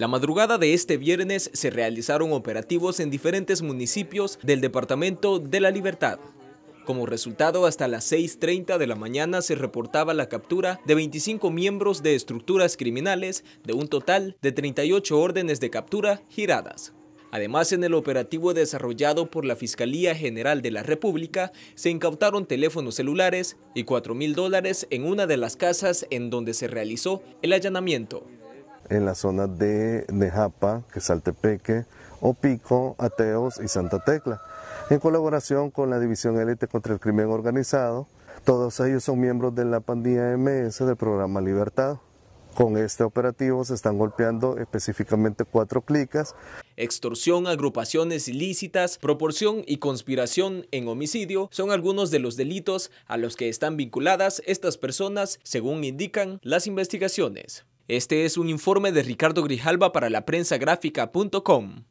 La madrugada de este viernes se realizaron operativos en diferentes municipios del Departamento de la Libertad. Como resultado, hasta las 6.30 de la mañana se reportaba la captura de 25 miembros de estructuras criminales de un total de 38 órdenes de captura giradas. Además, en el operativo desarrollado por la Fiscalía General de la República, se incautaron teléfonos celulares y 4 mil dólares en una de las casas en donde se realizó el allanamiento en la zona de Nejapa, O Opico, Ateos y Santa Tecla, en colaboración con la División Élite contra el Crimen Organizado. Todos ellos son miembros de la pandilla MS del programa Libertad. Con este operativo se están golpeando específicamente cuatro clicas. Extorsión, agrupaciones ilícitas, proporción y conspiración en homicidio son algunos de los delitos a los que están vinculadas estas personas, según indican las investigaciones. Este es un informe de Ricardo Grijalba para la prensa gráfica.com.